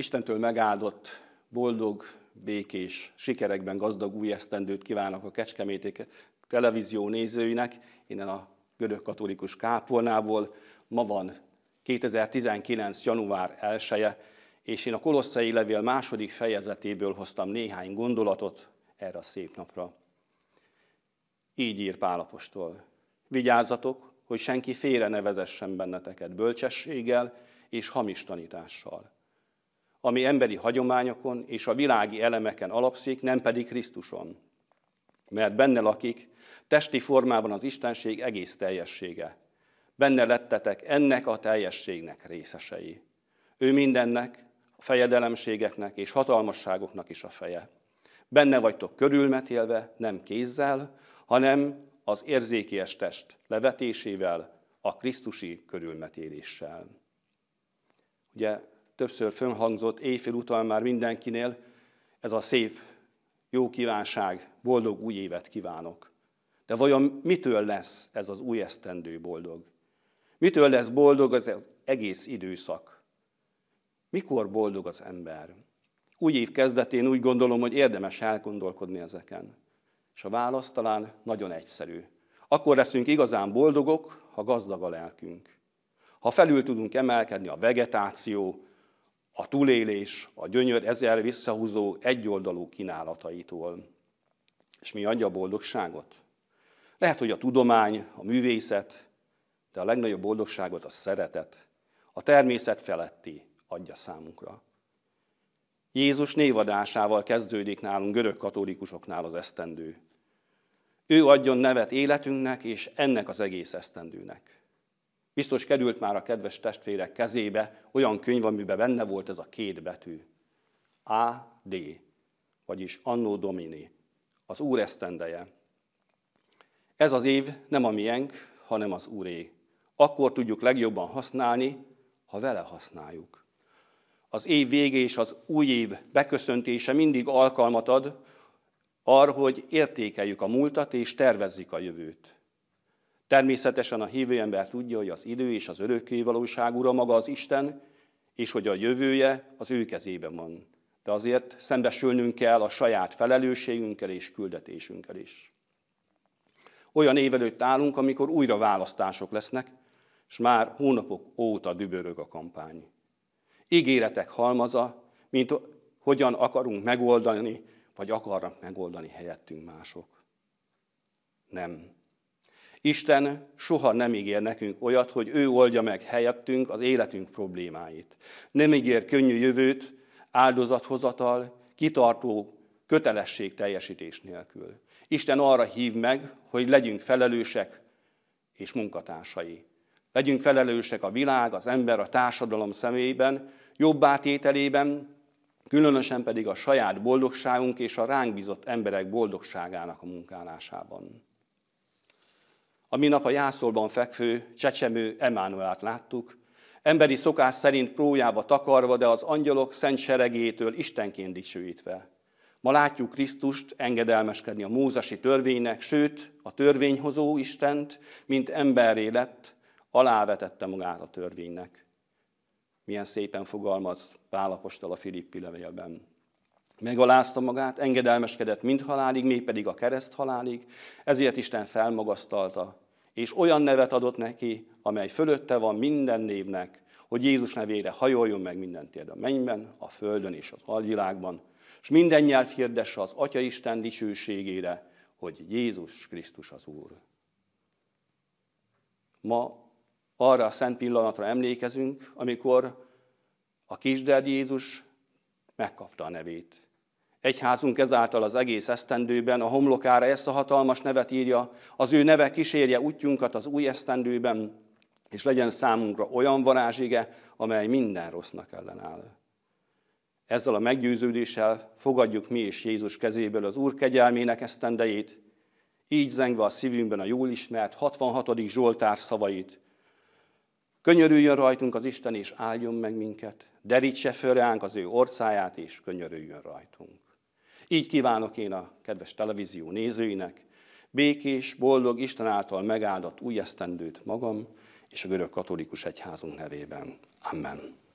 Istentől megáldott, boldog, békés, sikerekben gazdag új esztendőt kívánok a Kecskeméték televízió nézőinek, innen a görög Katolikus Kápolnából. Ma van 2019. január 1 -e, és én a Kolosszai Levél második fejezetéből hoztam néhány gondolatot erre a szép napra. Így ír Pálapostól. Vigyázzatok, hogy senki félre ne vezessen benneteket bölcsességgel és hamis tanítással ami emberi hagyományokon és a világi elemeken alapszik, nem pedig Krisztuson. Mert benne lakik testi formában az Istenség egész teljessége. Benne lettetek ennek a teljességnek részesei. Ő mindennek, a fejedelemségeknek és hatalmasságoknak is a feje. Benne vagytok körülmetélve, nem kézzel, hanem az érzékies test levetésével, a Krisztusi körülmetéléssel. Ugye többször fönhangzott éjfél után már mindenkinél, ez a szép, jó kívánság, boldog új évet kívánok. De vajon mitől lesz ez az új esztendő boldog? Mitől lesz boldog az egész időszak? Mikor boldog az ember? Új év kezdetén úgy gondolom, hogy érdemes elgondolkodni ezeken. És a válasz talán nagyon egyszerű. Akkor leszünk igazán boldogok, ha gazdag a lelkünk. Ha felül tudunk emelkedni a vegetáció, a túlélés, a gyönyör ezer visszahúzó egyoldalú kínálataitól. És mi adja a boldogságot? Lehet, hogy a tudomány, a művészet, de a legnagyobb boldogságot a szeretet, a természet feletti adja számunkra. Jézus névadásával kezdődik nálunk görög katolikusoknál az esztendő. Ő adjon nevet életünknek és ennek az egész esztendőnek. Biztos került már a kedves testvérek kezébe olyan könyv, amiben benne volt ez a két betű. A, D, vagyis Anno Domini, az Úr esztendeje. Ez az év nem a miénk, hanem az Úré. Akkor tudjuk legjobban használni, ha vele használjuk. Az év vége és az új év beköszöntése mindig alkalmat ad arra, hogy értékeljük a múltat és tervezzük a jövőt. Természetesen a hívő ember tudja, hogy az idő és az örökké valóság ura maga az Isten, és hogy a jövője az ő kezében van. De azért szembesülnünk kell a saját felelősségünkkel és küldetésünkkel is. Olyan év előtt állunk, amikor újra választások lesznek, és már hónapok óta dübörög a kampány. Ígéretek halmaza, mint hogyan akarunk megoldani, vagy akarnak megoldani helyettünk mások. Nem. Isten soha nem ígér nekünk olyat, hogy ő oldja meg helyettünk az életünk problémáit. Nem ígér könnyű jövőt, áldozathozatal, kitartó kötelesség teljesítés nélkül. Isten arra hív meg, hogy legyünk felelősek és munkatársai. Legyünk felelősek a világ, az ember, a társadalom személyében, átételében, különösen pedig a saját boldogságunk és a ránk bizott emberek boldogságának a munkálásában. A minap a jászolban fekvő csecsemő Emánuelát láttuk, emberi szokás szerint prójába takarva, de az angyalok szent seregétől Istenként dicsőítve. Ma látjuk Krisztust engedelmeskedni a mózasi törvénynek, sőt, a törvényhozó Istent, mint emberré lett, alávetette magát a törvénynek. Milyen szépen fogalmaz Pálapostal a Filippi levélben. Megalázta magát, engedelmeskedett mind halálig, mégpedig a kereszt halálig, ezért Isten felmagasztalta, és olyan nevet adott neki, amely fölötte van minden névnek, hogy Jézus nevére hajoljon meg minden térd a mennyben, a földön és az alvilágban, és minden nyelv hirdesse az Atya Isten dicsőségére, hogy Jézus Krisztus az Úr. Ma arra a szent pillanatra emlékezünk, amikor a kisded Jézus megkapta a nevét. Egyházunk ezáltal az egész esztendőben a homlokára ezt a hatalmas nevet írja, az ő neve kísérje útjunkat az új esztendőben, és legyen számunkra olyan varázsige, amely minden rossznak ellenáll. Ezzel a meggyőződéssel fogadjuk mi is Jézus kezéből az Úr kegyelmének esztendejét, így zengve a szívünkben a jól ismert 66. Zsoltár szavait. Könyörüljön rajtunk az Isten, és áldjon meg minket, derítse föl ránk az ő orcáját, és könyörüljön rajtunk. Így kívánok én a kedves televízió nézőinek, békés, boldog, Isten által megáldott új esztendőt magam és a görög katolikus egyházunk nevében. Amen.